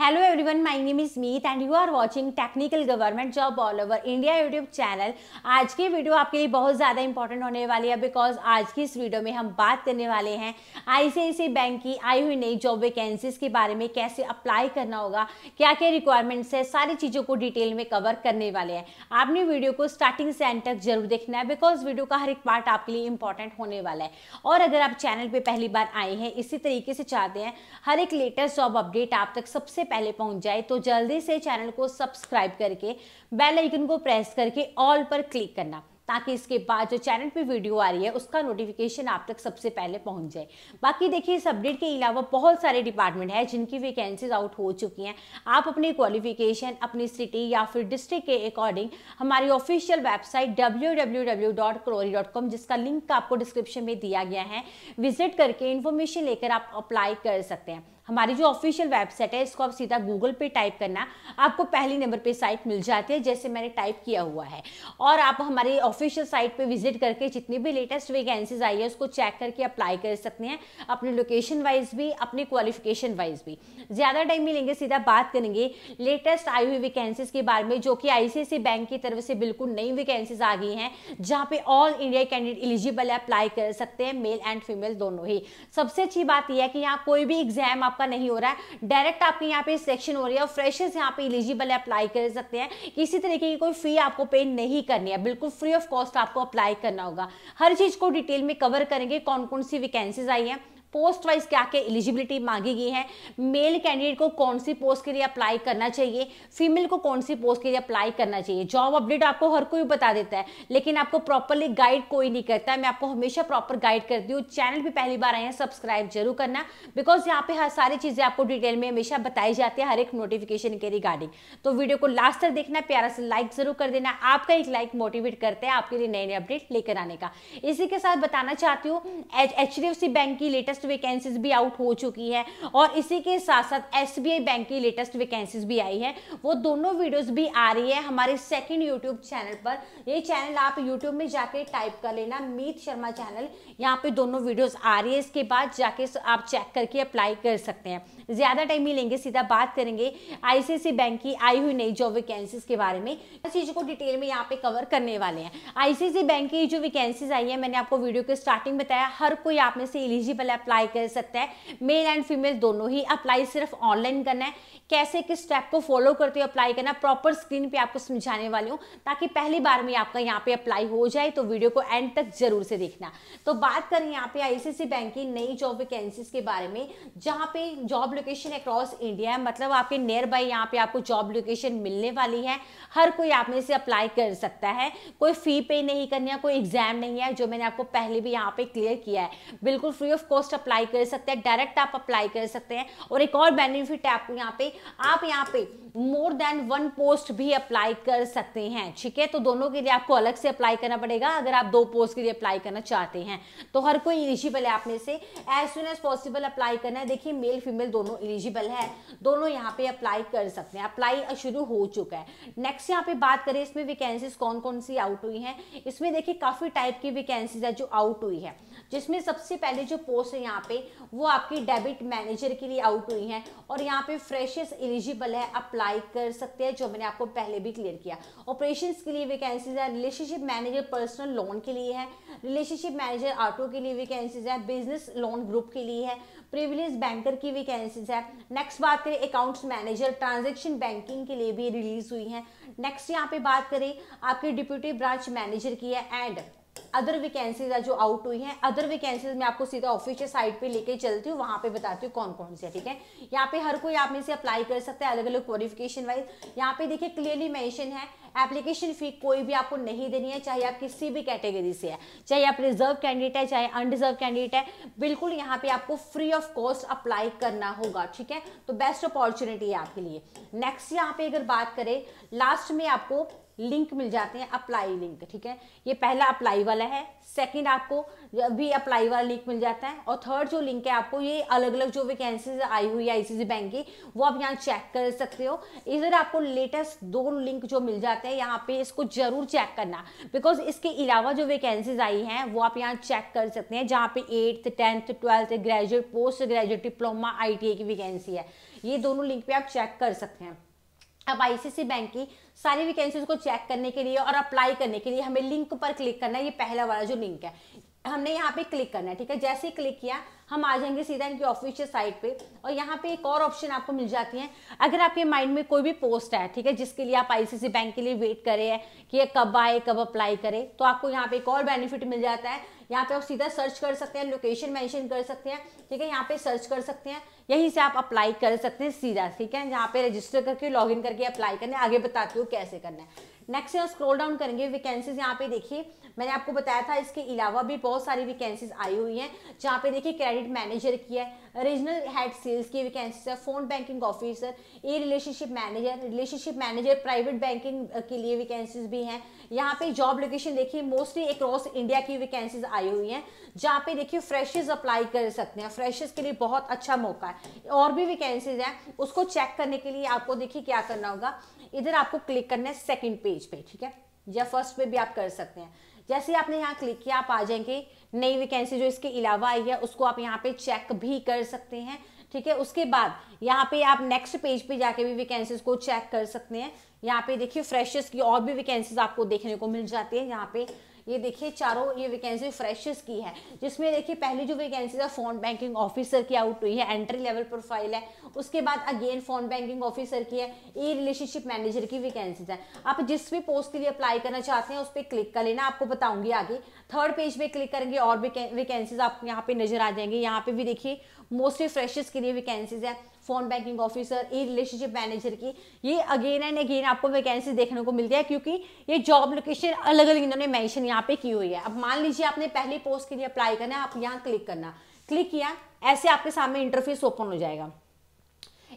hello everyone my name is Meet and you are watching technical government job all over India YouTube channel आज की video आपके लिए बहुत ज़्यादा इंपॉर्टेंट होने वाली है बिकॉज आज की इस वीडियो में हम बात करने वाले हैं आई बैंक की आई हुई नई जॉब वैकेंसीज के बारे में कैसे अप्लाई करना होगा क्या क्या रिक्वायरमेंट्स है सारी चीज़ों को डिटेल में कवर करने वाले हैं आपने वीडियो को स्टार्टिंग से एंड तक जरूर देखना है बिकॉज वीडियो का हर एक पार्ट आपके लिए इंपॉर्टेंट होने वाला है और अगर आप चैनल पर पहली बार आए हैं इसी तरीके से चाहते हैं हर एक लेटेस्ट जॉब अपडेट आप तक सबसे पहले पहुंच जाए तो जल्दी से चैनल को सब्सक्राइब करके बेल आइकन को प्रेस करके ऑल पर क्लिक करना ताकि इसके बाद जो चैनल पे वीडियो आ रही है उसका नोटिफिकेशन आप तक सबसे पहले पहुंच जाए बाकी देखिए इस अपडेट के अलावा बहुत सारे डिपार्टमेंट हैं जिनकी वैकेंसीज आउट हो चुकी हैं आप अपनी क्वालिफिकेशन अपनी सिटी या फिर डिस्ट्रिक्ट के अकॉर्डिंग हमारी ऑफिशियल वेबसाइट डब्ल्यू जिसका लिंक आपको डिस्क्रिप्शन में दिया गया है विजिट करके इन्फॉर्मेशन लेकर आप अप्लाई कर सकते हैं हमारी जो ऑफिशियल वेबसाइट है इसको आप सीधा गूगल पे टाइप करना आपको पहली नंबर पे साइट मिल जाती है जैसे मैंने टाइप किया हुआ है और आप हमारी ऑफिशियल साइट पे विजिट करके जितनी भी लेटेस्ट वैकेंसीज आई है उसको चेक करके अप्लाई कर सकते हैं अपने लोकेशन वाइज भी अपने क्वालिफिकेशन वाइज भी ज़्यादा टाइम मिलेंगे सीधा बात करेंगे लेटेस्ट आई हुई वैकेंसीज के बारे में जो कि आई बैंक की तरफ से बिल्कुल नई वैकेंसीज आ गई हैं जहाँ पे ऑल इंडिया कैंडिडेट एलिजिबल है अप्लाई कर सकते हैं मेल एंड फीमेल दोनों ही सबसे अच्छी बात यह है कि यहाँ कोई भी एग्जाम आप आपका नहीं हो रहा है डायरेक्ट आपके यहाँ पे सिलेक्शन हो रही है और फ्रेशर्स यहाँ पे इलिजिबल अप्लाई कर सकते हैं किसी तरीके की कोई फी आपको पे नहीं करनी है बिल्कुल फ्री ऑफ कॉस्ट आपको अप्लाई करना होगा हर चीज़ को डिटेल में कवर करेंगे कौन कौन सी वैकेंसीज आई हैं पोस्ट वाइज क्या क्या एलिजिबिलिटी मांगी गई है मेल कैंडिडेट को कौन सी पोस्ट के लिए अप्लाई करना चाहिए फीमेल को कौन सी पोस्ट के लिए अप्लाई करना चाहिए जॉब अपडेट आपको हर कोई बता देता है लेकिन आपको प्रॉपरली गाइड कोई नहीं करता मैं आपको हमेशा प्रॉपर गाइड करती हूँ चैनल भी पहली बार आए हैं सब्सक्राइब जरूर करना बिकॉज यहाँ पे हर सारी चीज़ें आपको डिटेल में हमेशा बताई जाती है हर एक नोटिफिकेशन के रिगार्डिंग तो वीडियो को लास्ट तक देखना प्यारा से लाइक जरूर कर देना आपका एक लाइक मोटिवेट करते हैं आपके लिए नए नए अपडेट लेकर आने का इसी के साथ बताना चाहती हूँ एच बैंक की लेटेस्ट लेटेस्ट वैकेंसीज भी आउट हो चुकी है और इसी के साथ साथ एस बैंक की लेटेस्ट वैकेंसीज भी आई है वो दोनों वीडियोज भी आ रही है हमारे सेकेंड यूट्यूब चैनल पर ये चैनल आप यूट्यूब में जाके टाइप कर लेना मीत शर्मा चैनल यहाँ पे दोनों वीडियोज आ रही है इसके बाद जाके आप चेक करके अप्लाई कर सकते हैं ज़्यादा टाइम ही लेंगे सीधा बात करेंगे आईसीआईसी बैंक की आई हुई नई जॉब वैकेंसीज के बारे में इस चीज़ को डिटेल में यहाँ पे कवर करने वाले हैं आईसीआईसी बैंक की जो वैकेंसीज आई है मैंने आपको वीडियो के स्टार्टिंग बताया हर कोई आप में से इलिजिबल है अप्लाई कर सकता है मेल एंड फीमेल दोनों ही अप्लाई सिर्फ ऑनलाइन करना है कैसे किस स्टेप को फॉलो करते हुए अप्लाई करना प्रॉपर स्क्रीन पे आपको समझाने वाली हूँ ताकि पहली बार में आपका यहाँ पे अप्लाई हो जाए तो वीडियो को एंड तक जरूर से देखना तो बात करें यहाँ पे आईसीसी बैंक की नई जॉब वैकेंसीज के बारे में जहाँ पे जॉब लोकेशन अक्रॉस इंडिया है मतलब आपके नियर बाई यहाँ पे आपको जॉब लोकेशन मिलने वाली है हर कोई आप में से अप्लाई कर सकता है कोई फी पे नहीं करनी है कोई एग्जाम नहीं है जो मैंने आपको पहले भी यहाँ पे क्लियर किया है बिल्कुल फ्री ऑफ कॉस्ट अप्लाई कर सकते हैं डायरेक्ट आप अप्लाई कर सकते हैं और एक और बेनिफिट है आपको यहाँ पे आप यहाँ पे मोर देन वन पोस्ट भी अप्लाई कर सकते हैं ठीक है तो दोनों के लिए आपको अलग से अप्लाई करना पड़ेगा अगर आप दो पोस्ट के लिए अप्लाई करना चाहते हैं तो हर कोई इलिजिबल है आप में से as soon as possible apply करना है देखिए मेल फीमेल दोनों इलिजिबल है दोनों यहाँ पे अप्लाई कर सकते हैं अप्लाई शुरू हो चुका है नेक्स्ट यहाँ पे बात करें इसमें वैकेंसीज कौन कौन सी आउट हुई हैं इसमें देखिए काफ़ी टाइप की वैकेंसीज है जो आउट हुई है जिसमें सबसे पहले जो पोस्ट है यहाँ पे वो आपकी डेबिट मैनेजर के लिए आउट हुई हैं और यहाँ पे फ्रेशर्स एलिजिबल है अप्लाई कर सकते हैं जो मैंने आपको पहले भी क्लियर किया ऑपरेशन के लिए वैकेंसीज है रिलेशनशिप मैनेजर पर्सनल लोन के लिए है रिलेशनशिप मैनेजर ऑटो के लिए वैकेंसीज है बिजनेस लोन ग्रुप के लिए है प्रिविलेज बैंकर की वैकेंसीज है नेक्स्ट बात करें अकाउंट्स मैनेजर ट्रांजेक्शन बैंकिंग के लिए भी रिलीज हुई है नेक्स्ट यहाँ पे बात करें आपके डिप्यूटी ब्रांच मैनेजर की है एंड अदर वैकेंसीज जो आउट हुई हैं अदर वैकेंसीज में आपको सीधा ऑफिशियल साइट पे लेके चलती हूँ वहाँ पे बताती हूँ कौन कौन सी है ठीक है यहाँ पे हर कोई आप में से अप्लाई कर सकते हैं अलग अलग क्वालिफिकेशन वाइज यहाँ पे देखिए क्लियरली मैंशन है एप्लीकेशन फी कोई भी आपको नहीं देनी है चाहे आप किसी भी कैटेगरी से है चाहे आप रिजर्व कैंडिडेट है चाहे अनडिजर्व कैंडिडेट है बिल्कुल यहाँ पे आपको फ्री ऑफ कॉस्ट अप्लाई करना होगा ठीक है तो बेस्ट अपॉर्चुनिटी है आपके लिए नेक्स्ट यहाँ पे अगर बात करें लास्ट में आपको लिंक मिल जाते हैं अप्लाई लिंक ठीक है ये पहला अप्लाई वाला है सेकंड आपको भी अप्लाई वाला लिंक मिल जाता है और थर्ड जो लिंक है आपको ये अलग अलग जो वैकेंसीज आई हुई है आईसीसी बैंक की वो आप यहाँ चेक कर सकते हो इधर आपको लेटेस्ट दो लिंक जो मिल जाते हैं यहाँ पे इसको जरूर चेक करना बिकॉज इसके अलावा जो वैकेंसीज आई हैं वो आप यहाँ चेक कर सकते हैं जहाँ पे eighth tenth twelfth graduate post graduate diploma आई की वैकेंसी है ये दोनों लिंक पे आप चेक कर सकते हैं अब आईसीसी बैंक की सारी वैकेंसीज को चेक करने के लिए और अप्लाई करने के लिए हमें लिंक पर क्लिक करना है ये पहला वाला जो लिंक है हमने यहाँ पे क्लिक करना है ठीक है जैसे ही क्लिक किया हम आ जाएंगे सीधा इनकी ऑफिशियल साइट पे और यहाँ पे एक और ऑप्शन आपको मिल जाती है अगर आपके माइंड में कोई भी पोस्ट है ठीक है जिसके लिए आप आईसीसी बैंक के लिए वेट करे कि ये कब आए कब अप्लाई करें तो आपको यहाँ पे एक और बेनिफिट मिल जाता है यहाँ पे आप सीधा सर्च कर सकते हैं लोकेशन मेंशन कर सकते हैं ठीक है यहाँ पे सर्च कर सकते हैं यहीं से आप अप्लाई कर सकते हैं सीधा ठीक है यहाँ पे रजिस्टर करके इन करके अप्लाई करना है आगे बताती हूँ कैसे करना है नेक्स्ट यहाँ स्क्रॉल डाउन करेंगे वैकेंसीज यहाँ पे देखिए मैंने आपको बताया था इसके अलावा भी बहुत सारी वैकेंसीज आई हुई हैं जहाँ पे देखिए क्रेडिट मैनेजर की है रीजनल हेड सेल्स की वैकेंसीज है phone banking officer E relationship manager relationship manager private banking के लिए वैकेंसीज भी हैं यहाँ पे जॉब लोकेशन देखिए मोस्टली अक्रॉस इंडिया की वैकेंसीज आई हुई हैं जहाँ पे देखिए फ्रेशर्स अप्लाई कर सकते हैं फ्रेशर्स के लिए बहुत अच्छा मौका है और भी वैकेंसीज हैं उसको चेक करने के लिए आपको देखिए क्या करना होगा इधर आपको क्लिक करना है सेकेंड पेज पे ठीक है या फर्स्ट पे भी आप कर सकते हैं जैसे आपने यहाँ क्लिक किया आप आ जाएंगे नई वैकेंसी जो इसके अलावा आई है उसको आप यहाँ पे चेक भी कर सकते हैं ठीक है उसके बाद यहाँ पे आप नेक्स्ट पेज पे जाके भी वैकेंसीज को चेक कर सकते हैं यहाँ पे देखिए फ्रेशर्स की और भी वैकेंसीज आपको देखने को मिल जाती है यहाँ पे ये देखिए चारों ये वैकेंसी फ्रेशेस की है जिसमें देखिए पहली जो वैकेंसी है फोन बैंकिंग ऑफिसर की आउट हुई है एंट्री लेवल प्रोफाइल है उसके बाद अगेन फोन बैंकिंग ऑफिसर की है ई रिलेशनशिप मैनेजर की वैकेंसीज है आप जिस भी पोस्ट के लिए अप्लाई करना चाहते हैं उस पर क्लिक कर लेना आपको बताऊंगी आगे थर्ड पेज पे क्लिक करेंगे और वैकेंसीज आपको यहाँ पे नजर आ जाएंगे यहाँ पे भी देखिए मोस्टली फ्रेशर्स के लिए वैकेंसीज है phone banking officer E relationship manager की ये अगेन एंड अगेन आपको वैकेंसी देखने को मिलती है क्योंकि ये जॉब लोकेशन अलग अलग इन्होंने मैंशन यहाँ पे की हुई है अब मान लीजिए आपने पहली पोस्ट के लिए अप्लाई करना है आप यहाँ क्लिक करना क्लिक किया ऐसे आपके सामने इंटरफेस ओपन हो जाएगा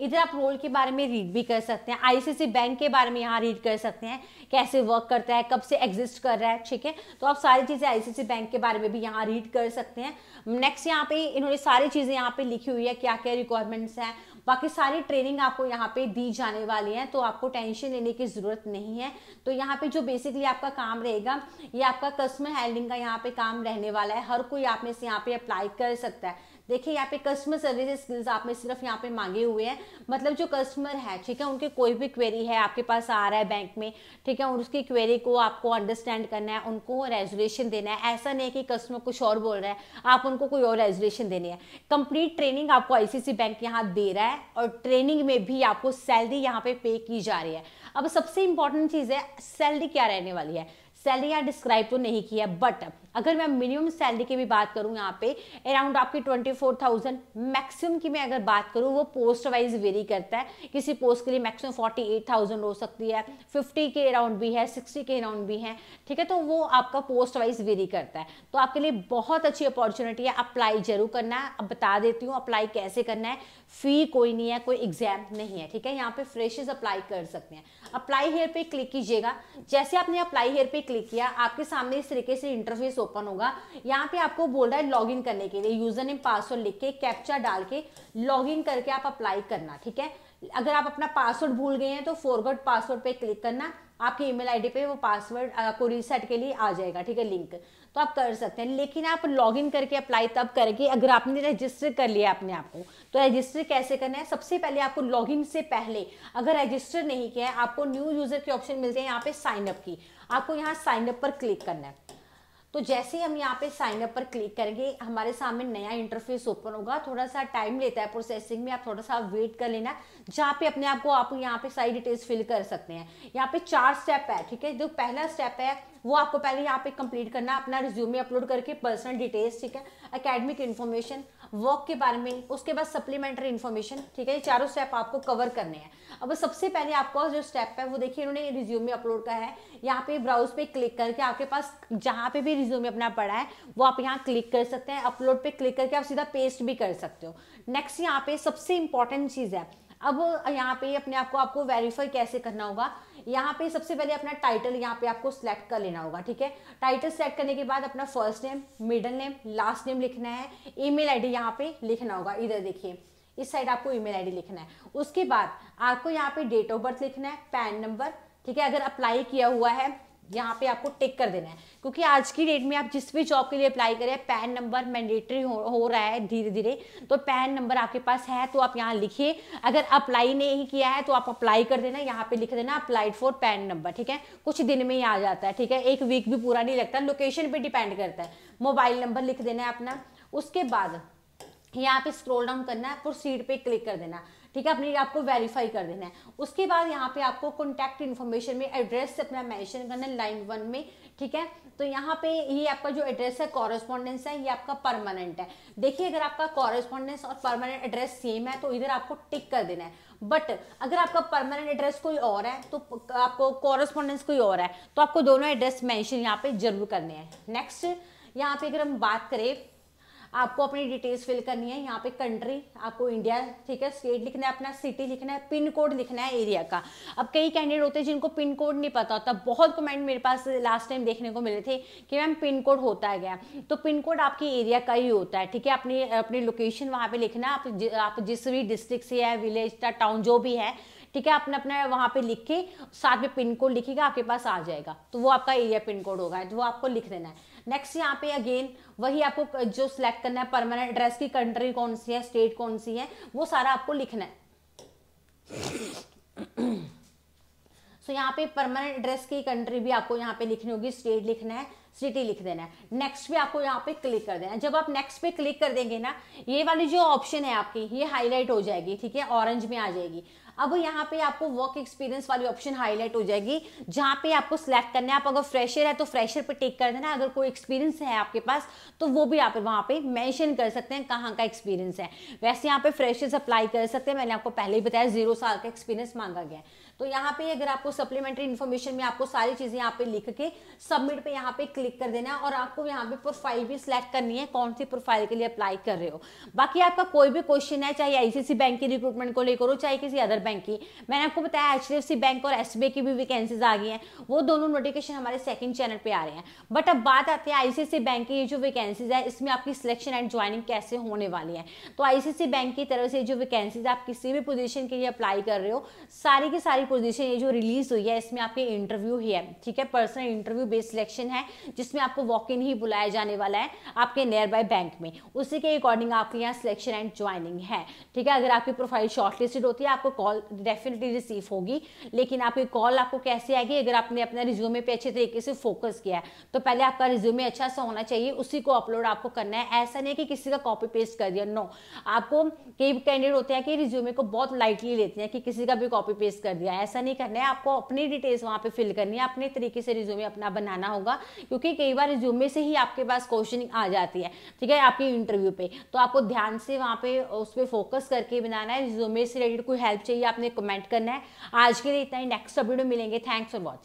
इधर आप रोल के बारे में रीड भी कर सकते हैं आईसीसी बैंक के बारे में यहाँ रीड कर सकते हैं कैसे वर्क करता है कब से एग्जिस्ट कर रहा है ठीक है तो आप सारी चीज़ें आईसीसी बैंक के बारे में भी यहाँ रीड कर सकते हैं नेक्स्ट यहाँ पे इन्होंने सारी चीज़ें यहाँ पे लिखी हुई है क्या क्या रिक्वायरमेंट्स हैं बाकी सारी ट्रेनिंग आपको यहाँ पे दी जाने वाली है तो आपको टेंशन लेने की ज़रूरत नहीं है तो यहाँ पे जो बेसिकली आपका काम रहेगा ये आपका कस्टमर हैंडलिंग का यहाँ पे काम रहने वाला है हर कोई आप में से यहाँ पे अप्लाई कर सकता है देखिए यहाँ पे कस्टमर सर्विस स्किल्स आपने सिर्फ यहाँ पे मांगे हुए हैं मतलब जो कस्टमर है ठीक है उनके कोई भी क्वेरी है आपके पास आ रहा है बैंक में ठीक है उसकी क्वेरी को आपको अंडरस्टैंड करना है उनको रेजुलेशन देना है ऐसा नहीं कि कस्टमर कुछ और बोल रहा है आप उनको कोई और रेजुलेशन देनी है कंप्लीट ट्रेनिंग आपको आईसीसी बैंक यहाँ दे रहा है और ट्रेनिंग में भी आपको सैलरी यहाँ पे पे की जा रही है अब सबसे इंपॉर्टेंट चीज़ है सैलरी क्या रहने वाली है सैलरी यहाँ डिस्क्राइब तो नहीं किया बट अगर मैं मिनिमम सैलरी की भी बात करूँ यहाँ पे अराउंड आपकी ट्वेंटी फोर थाउजेंड मैक्सिमम की मैं अगर बात करूँ वो पोस्ट वाइज वेरी करता है किसी पोस्ट के लिए मैक्सिमम फोर्टी एट थाउजेंड हो सकती है फिफ्टी के अराउंड भी है सिक्सटी के अराउंड भी है ठीक है तो वो आपका पोस्ट वाइज वेरी करता है तो आपके लिए बहुत अच्छी अपॉर्चुनिटी है अप्लाई जरूर करना है अब बता देती हूँ अप्लाई कैसे करना है फी कोई नहीं है कोई एग्जाम नहीं है ठीक है यहाँ पे फ्रेशेज अप्लाई कर सकते हैं अप्लाई हेयर पे क्लिक कीजिएगा जैसे आपने अप्लाई हेयर पे क्लिक क्लिक किया आपके सामने इस तरीके से इंटरफेस ओपन होगा यहाँ पे आपको बोल रहा है लॉगिन करने के लिए यूजर नेम पासवर्ड लिख के कैप्चा डाल के लॉगिन करके आप अप्लाई करना ठीक है अगर आप अपना पासवर्ड भूल गए हैं तो फॉरवर्ड पासवर्ड पे क्लिक करना आपके ईमेल आईडी पे वो पासवर्ड आपको रीसेट के लिए आ जाएगा ठीक है लिंक तो आप कर सकते हैं लेकिन आप लॉगिन करके अप्लाई तब करेंगे अगर आपने रजिस्टर कर लिया अपने आप को तो रजिस्टर कैसे करना है सबसे पहले आपको लॉगिन से पहले अगर रजिस्टर नहीं किया है आपको न्यू यूजर के ऑप्शन मिलते हैं यहाँ पे साइनअप की आपको यहाँ साइन अप पर क्लिक करना है तो जैसे ही हम यहाँ पे साइन अप पर क्लिक करेंगे हमारे सामने नया इंटरफेस ओपन होगा थोड़ा सा टाइम लेता है प्रोसेसिंग में आप थोड़ा सा वेट कर लेना जहाँ पे अपने आप को आप यहाँ पे सारी डिटेल्स फिल कर सकते हैं यहाँ पे चार स्टेप है ठीक है जो पहला स्टेप है वो आपको पहले यहाँ पे कंप्लीट करना अपना रिज्यूमे अपलोड करके पर्सनल डिटेल्स ठीक है अकेडमिक इन्फॉर्मेशन वर्क के बारे में उसके बाद सप्लीमेंट्री इन्फॉर्मेशन ठीक है ये चारों स्टेप आपको कवर करने हैं अब सबसे पहले आपका जो स्टेप है वो देखिए इन्होंने रिज्यूम में अपलोड का है यहाँ पे ब्राउज पे क्लिक करके आपके पास जहाँ पे भी रिज्यूम अपना पड़ा है वो आप यहाँ क्लिक कर सकते हैं अपलोड पे क्लिक करके आप सीधा पेस्ट भी कर सकते हो नेक्स्ट यहाँ पे सबसे इंपॉर्टेंट चीज़ है अब यहाँ पे अपने आप को आपको वेरीफाई कैसे करना होगा यहाँ पे सबसे पहले अपना टाइटल यहाँ पे आपको सिलेक्ट कर लेना होगा ठीक है टाइटल सेलेक्ट करने के बाद अपना first name middle name last name लिखना है ईमेल आईडी यहाँ पे लिखना होगा इधर देखिए इस साइड आपको ईमेल आईडी लिखना है उसके बाद आपको यहाँ पे डेट ऑफ बर्थ लिखना है पैन नंबर ठीक है अगर अप्लाई किया हुआ है यहाँ पे आपको टिक कर देना है क्योंकि आज की डेट में आप जिस भी जॉब के लिए अप्लाई करें पैन नंबर मैंडेटरी हो, हो रहा है धीरे धीरे तो पैन नंबर आपके पास है तो आप यहाँ लिखिए अगर अप्लाई नहीं किया है तो आप अप्लाई कर देना यहाँ पे लिख देना अप्लाइड फॉर पैन नंबर ठीक है कुछ दिन में ही आ जाता है ठीक है एक वीक भी पूरा नहीं लगता लोकेशन पर डिपेंड करता है मोबाइल नंबर लिख देना है अपना उसके बाद यहाँ पे स्क्रॉल डाउन करना है प्रोसीड पे क्लिक कर देना ठीक है अपने आपको वेरीफाई कर देना है उसके बाद यहाँ पे आपको कॉन्टैक्ट इन्फॉर्मेशन में एड्रेस अपना मेंशन करना है लाइन वन में ठीक है तो यहाँ पे ये आपका जो एड्रेस है कॉरेस्पॉन्डेंस है ये आपका परमानेंट है देखिए अगर आपका कॉरेस्पॉन्डेंस और परमानेंट एड्रेस सेम है तो इधर आपको टिक कर देना है बट अगर आपका परमानेंट एड्रेस कोई और है तो आपको कॉरेस्पॉन्डेंस कोई और है तो आपको दोनों एड्रेस मैंशन यहाँ पे जरूर करने हैं नेक्स्ट यहाँ पे अगर हम बात करें आपको अपनी डिटेल्स फिल करनी है यहाँ पे कंट्री आपको इंडिया ठीक है स्टेट लिखना है अपना सिटी लिखना है पिन कोड लिखना है एरिया का अब कई कैंडिडेट होते हैं जिनको पिन कोड नहीं पता होता बहुत कमेंट मेरे पास लास्ट टाइम देखने को मिले थे कि मैम पिन कोड होता है क्या तो पिन कोड आपकी एरिया का ही होता है ठीक है अपनी अपनी लोकेशन वहाँ पर लिखना है आप जिस भी डिस्ट्रिक्ट से है विलेज या टाउन जो भी है ठीक है आपने अपना वहां पे लिख के साथ में पिन कोड लिखेगा आपके पास आ जाएगा तो वो आपका एरिया पिन कोड होगा तो वो आपको लिख देना है नेक्स्ट यहाँ पे अगेन वही आपको जो सिलेक्ट करना है परमानेंट एड्रेस की कंट्री कौन सी है स्टेट कौन सी है वो सारा आपको लिखना है सो so, यहाँ पे परमानेंट एड्रेस की कंट्री भी आपको यहाँ पे लिखनी होगी स्टेट लिखना है सिटी लिख देना है नेक्स्ट भी आपको यहाँ पे क्लिक कर देना है जब आप नेक्स्ट पे क्लिक कर देंगे ना ये वाली जो ऑप्शन है आपकी ये हाईलाइट हो जाएगी ठीक है ऑरेंज में आ जाएगी अब यहाँ पे आपको वर्क एक्सपीरियंस वाली ऑप्शन हाईलाइट हो जाएगी जहाँ पे आपको सिलेक्ट करना है आप अगर फ्रेशर है तो फ्रेशर पे टेक कर देना अगर कोई एक्सपीरियंस है आपके पास तो वो भी आप वहाँ पे मेंशन कर सकते हैं कहाँ का एक्सपीरियंस है वैसे यहाँ पे फ्रेशर्स अप्लाई कर सकते हैं मैंने आपको पहले ही बताया जीरो साल का एक्सपीरियंस मांगा गया है तो यहाँ पे अगर आपको सप्लीमेंट्री इन्फॉर्मेशन में आपको सारी चीज़ें यहाँ पे लिख के सबमिट पे यहाँ पे क्लिक कर देना है और आपको यहाँ पे प्रोफाइल भी सिलेक्ट करनी है कौन सी प्रोफाइल के लिए अप्लाई कर रहे हो बाकी आपका कोई भी क्वेश्चन है चाहे आईसीसी बैंक की रिक्रूटमेंट को लेकर हो चाहे किसी अदर बैंक की मैंने आपको बताया एच बैंक और एस की भी वैकेंसीज आ गई है वो दोनों नोटिफिकेशन हमारे सेकंड चैनल पे आ रहे हैं बट अब बात आती है आईसीसी बैंक की जो वैकेंसीज है इसमें आपकी सिलेक्शन एंड ज्वाइनिंग कैसे होने वाली है तो आईसीसी बैंक की तरफ से जो वैकेंसीज आप किसी भी पोजिशन के लिए अप्लाई कर रहे हो सारी की सारी करंट पोजीशन ये जो रिलीज हुई है इसमें आपके इंटरव्यू ही है ठीक है पर्सनल इंटरव्यू बेस्ड सिलेक्शन है जिसमें आपको वॉक इन ही बुलाया जाने वाला है आपके नियर बाय बैंक में उसी के अकॉर्डिंग आपके यहाँ सिलेक्शन एंड ज्वाइनिंग है ठीक है अगर आपकी प्रोफाइल शॉर्टलिस्टेड होती है आपको कॉल डेफिनेटली रिसीव होगी लेकिन आपकी कॉल आपको कैसे आएगी अगर आपने अपना रिज्यूमे पे अच्छे तरीके से फोकस किया है तो पहले आपका रिज्यूमे अच्छा सा होना चाहिए उसी को अपलोड आपको करना है ऐसा नहीं है कि किसी का कॉपी पेस्ट कर दिया नो आपको कई कैंडिडेट होते हैं कि रिज्यूमे को बहुत लाइटली लेते हैं कि किसी का भी कॉपी पेस्ट कर दिया है ऐसा नहीं करना है आपको अपनी डिटेल्स वहाँ पे फिल करनी है अपने तरीके से रिज्यूमे अपना बनाना होगा क्योंकि कई बार रिज्यूमे से ही आपके पास क्वेश्चन आ जाती है ठीक है आपकी इंटरव्यू पे तो आपको ध्यान से वहाँ पे उस पर फोकस करके बनाना है रिज्यूमे से रिलेटेड कोई हेल्प चाहिए आपने कमेंट करना है आज के लिए इतना ही नेक्स्ट वीडियो मिलेंगे थैंक्स फॉर वॉचिंग